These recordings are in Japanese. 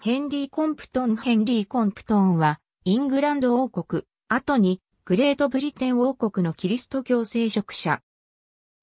ヘンリー・コンプトンヘンリー・コンプトンは、イングランド王国、後に、グレートブリテン王国のキリスト教聖職者。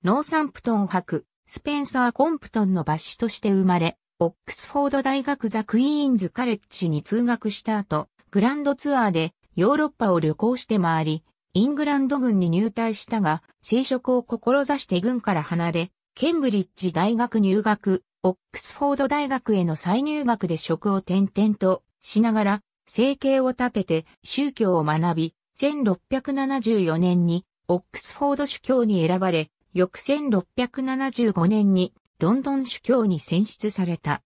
ノーサンプトン博、スペンサー・コンプトンの罰子として生まれ、オックスフォード大学ザ・クイーンズ・カレッジに通学した後、グランドツアーでヨーロッパを旅行して回り、イングランド軍に入隊したが、聖職を志して軍から離れ、ケンブリッジ大学入学、オックスフォード大学への再入学で職を転々としながら、生計を立てて宗教を学び、1674年にオックスフォード主教に選ばれ、翌1675年にロンドン主教に選出された。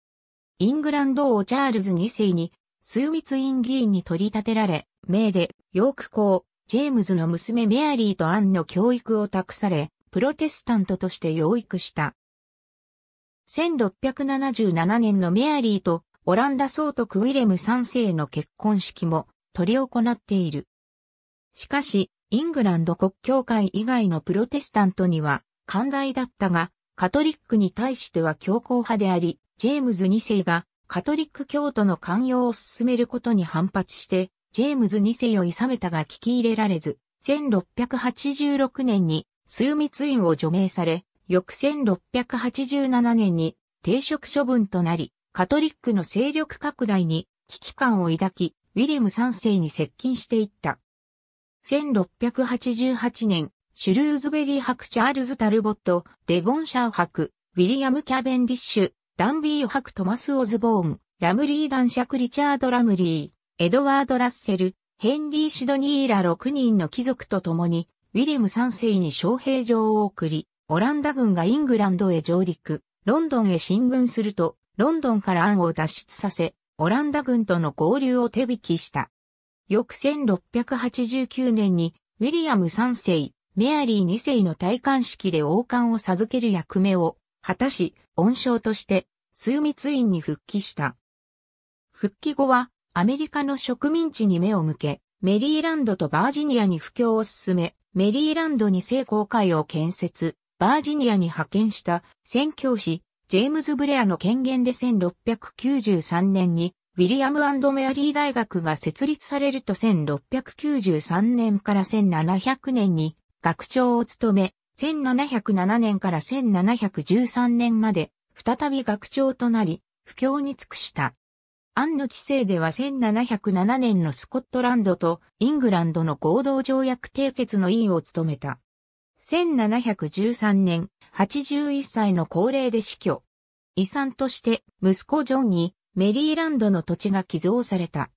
イングランド王チャールズ2世に数密院議員に取り立てられ、名でヨーク公、ジェームズの娘メアリーとアンの教育を託され、プロテスタントとして養育した。1677年のメアリーとオランダ総督ウィレム3世の結婚式も取り行っている。しかし、イングランド国教会以外のプロテスタントには寛大だったが、カトリックに対しては強硬派であり、ジェームズ2世がカトリック教徒の寛容を進めることに反発して、ジェームズ2世をさめたが聞き入れられず、1686年に枢密院を除名され、翌1687年に停職処分となり、カトリックの勢力拡大に危機感を抱き、ウィアム3世に接近していった。1688年、シュルーズベリー博チャールズ・タルボット、デボンシャー博、ウィリアム・キャベンディッシュ、ダンビー博トマス・オズボーン、ラムリー男爵リチャード・ラムリー、エドワード・ラッセル、ヘンリー・シドニーら6人の貴族と共に、ウィアム3世に招兵状を送り、オランダ軍がイングランドへ上陸、ロンドンへ進軍すると、ロンドンから案を脱出させ、オランダ軍との合流を手引きした。翌1689年に、ウィリアム3世、メアリー2世の戴冠式で王冠を授ける役目を果たし、恩賞として、枢密院に復帰した。復帰後は、アメリカの植民地に目を向け、メリーランドとバージニアに布教を進め、メリーランドに聖公会を建設、バージニアに派遣した宣教師、ジェームズ・ブレアの権限で1693年に、ウィリアムメアリー大学が設立されると1693年から1700年に学長を務め、1707年から1713年まで再び学長となり、不況に尽くした。アンの治世では1707年のスコットランドとイングランドの合同条約締結の委員を務めた。1713年、81歳の高齢で死去。遺産として息子ジョンにメリーランドの土地が寄贈された。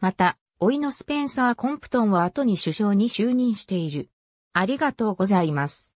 また、いのスペンサー・コンプトンは後に首相に就任している。ありがとうございます。